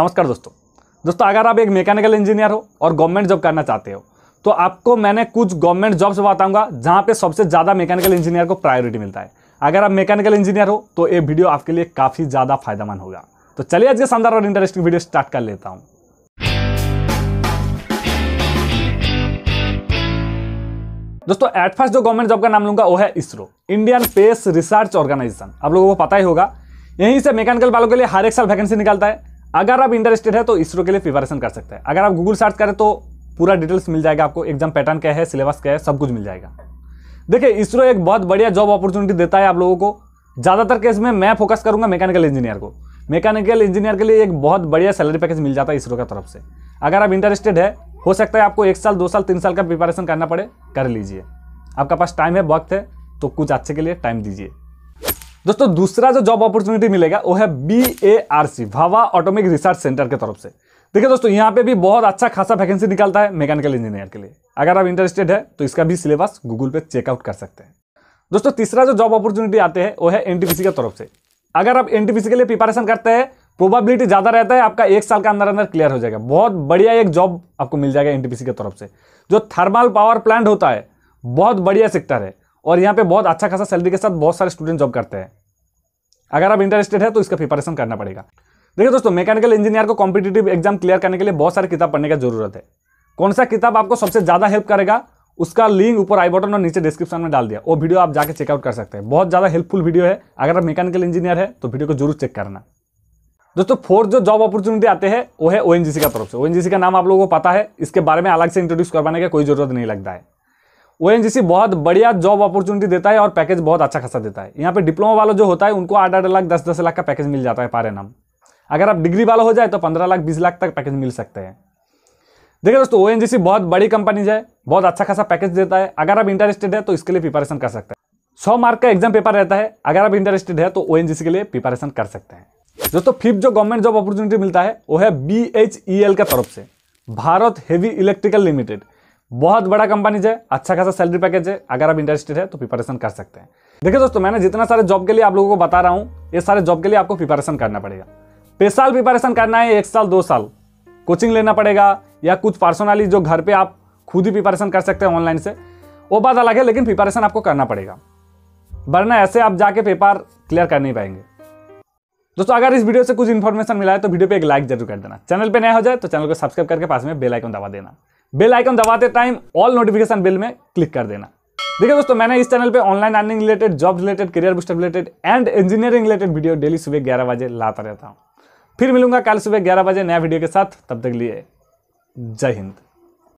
नमस्कार दोस्तों दोस्तों अगर आप एक मैकेनिकल इंजीनियर हो और गवर्नमेंट जॉब करना चाहते हो तो आपको मैंने कुछ गवर्नमेंट जॉब्स बताऊंगा जहां पे सबसे ज़्यादा मैकेनिकल इंजीनियर को प्रायोरिटी मिलता है अगर आप मैकेनिकल इंजीनियर हो तो ये वीडियो आपके लिए काफ़ी ज़्यादा फायदेमंद होगा तो चलिए आज के शानदार और इंटरेस्टिंग वीडियो स्टार्ट कर लेता हूँ दोस्तों एट फर्स्ट जो गवर्नमेंट जॉब का नाम लूंगा वो है ISRO Indian space research organisation आप लोगों को पता ही होगा यहीं से मैकेनिकल वालों के लिए हर एक साल वैकेंसी निकलता है अगर आप इंटरेस्टेड है तो इसरो के लिए प्रिपरेशन कर सकते हैं अगर आप गूगल सर्च करें तो पूरा डिटेल्स मिल जाएगा आपको एग्जाम पैटर्न क्या है सिलेबस क्या है सब कुछ मिल जाएगा देखिए इसरो एक बहुत बढ़िया जॉब अपॉर्चुनिटी देता है आप लोगों को ज़्यादातर केस में मैं फोकस करूंगा मैकेनिकल इंजीनियर को मैकेनिकल इंजीनियर के लिए एक बहुत बढ़िया सैलरी पैकेज मिल जाता है इसरो की तरफ से अगर आप इंटरेस्टेड है हो सकता है आपको एक साल दो साल तीन साल का प्रिपरेशन करना पड़े कर लीजिए आपका पास टाइम है वक्त है तो कुछ अच्छे के लिए टाइम दीजिए दोस्तों दूसरा जो जॉब अपॉर्चुनिटी मिलेगा वो है B A R C Bhabha atomic research centre के तरफ से देखिए दोस्तों यहाँ पे भी बहुत अच्छा खासा वैकेंसी निकलता है मैकेनिकल इंजीनियर के लिए अगर आप इंटरेस्टेड है तो इसका भी सिलेबस गूगल पे चेकआउट कर सकते हैं दोस्तों तीसरा जो जॉब अपॉर्चुनिटी आते हैं वो है एन टी तरफ से अगर आप एन के लिए प्रिपरेशन करते हैं प्रोबेबिलिटी ज़्यादा रहता है आपका एक साल का अंदर अंदर क्लियर हो जाएगा बहुत बढ़िया एक जॉब आपको मिल जाएगा एन की तरफ से जो थर्मल पावर प्लांट होता है बहुत बढ़िया सेक्टर है और यहाँ पे बहुत अच्छा खासा सैलरी के साथ बहुत सारे स्टूडेंट जॉब करते हैं अगर आप इंटरेस्टेड है तो इसका प्रिपरेशन करना पड़ेगा देखिए दोस्तों मैकेनिकल इंजीनियर को कॉम्पिटेटिव एग्जाम क्लियर करने के लिए बहुत सारी किताब पढ़ने की जरूरत है कौन सा किताब आपको सबसे ज़्यादा हेल्प करेगा उसका लिंक ऊपर आई बटन और नीचे डिस्क्रिप्शन में डाल दिया वो वीडियो आप जाके चेकआउट कर सकते हैं बहुत ज़्यादा हेल्पफुल वीडियो है अगर आप मैकेनिकल इंजीनियर है तो वीडियो को जरूर चेक करना दोस्तों फोर्थ जो जॉब अपॉर्चुनिटी आते हैं वो है ओ का तरफ से ओएनजीसी का नाम आप लोगों को पता है इसके बारे में अलग से इंट्रोड्यूस करवाने का कोई जरूरत नहीं लगता है ओ बहुत बढ़िया जॉब अपॉर्चुनिटी देता है और पैकेज बहुत अच्छा खासा देता है यहाँ पे डिप्लोमा वाला जो होता है उनको आठ आठ लाख दस दस लाख का पैकेज मिल जाता है पारे नाम अगर आप डिग्री वाला हो जाए तो पंद्रह लाख बीस लाख तक पैकेज मिल सकते हैं देखिए दोस्तों ओ बहुत बड़ी कंपनी है बहुत अच्छा खासा पैकेज देता है अगर आप इंटरेस्टेड है तो इसके लिए प्रिपरेशन कर सकते हैं सौ मार्क का एग्जाम पेपर रहता है अगर आप इंटरेस्टेड है तो ओ के लिए प्रिपरेशन कर सकते हैं दोस्तों फिफ्थ जो गवर्नमेंट जॉब अपॉर्चुनिटी मिलता है वो है बी एच ई एल का तरफ से भारत हेवी इलेक्ट्रिकल लिमिटेड बहुत बड़ा कंपनीज है अच्छा खासा सैलरी पैकेज है अगर आप इंटरेस्टेड है तो प्रिपरेशन कर सकते हैं देखिए दोस्तों मैंने जितना सारे जॉब के लिए आप लोगों को बता रहा हूँ ये सारे जॉब के लिए आपको प्रिपरेशन करना पड़ेगा पेसाल प्रिपरेशन करना है एक साल दो साल कोचिंग लेना पड़ेगा या कुछ पर्सनली जो घर पर आप खुद ही प्रिपरेशन कर सकते हैं ऑनलाइन से वो बात अलग है लेकिन प्रिपरेशन आपको करना पड़ेगा वरना ऐसे आप जाके पेपर क्लियर कर नहीं पाएंगे दोस्तों अगर इस वीडियो से कुछ इन्फॉर्मेशन मिला है तो वीडियो पे एक लाइक जरूर कर देना चैनल पे नया हो जाए तो चैनल को सब्सक्राइब करके पास में बेल आइकन दबा देना बेल आइकन दबाते टाइम ऑल नोटिफिकेशन बिल में क्लिक कर देना देखिए दोस्तों मैंने इस चैनल पे online earning related job related career booster related and engineering related video daily सुबह ग्यारह बजे लाता रहता हूँ फिर मिलूंगा कल सुबह ग्यारह बजे नया वीडियो के साथ तब तक लिए जय हिंद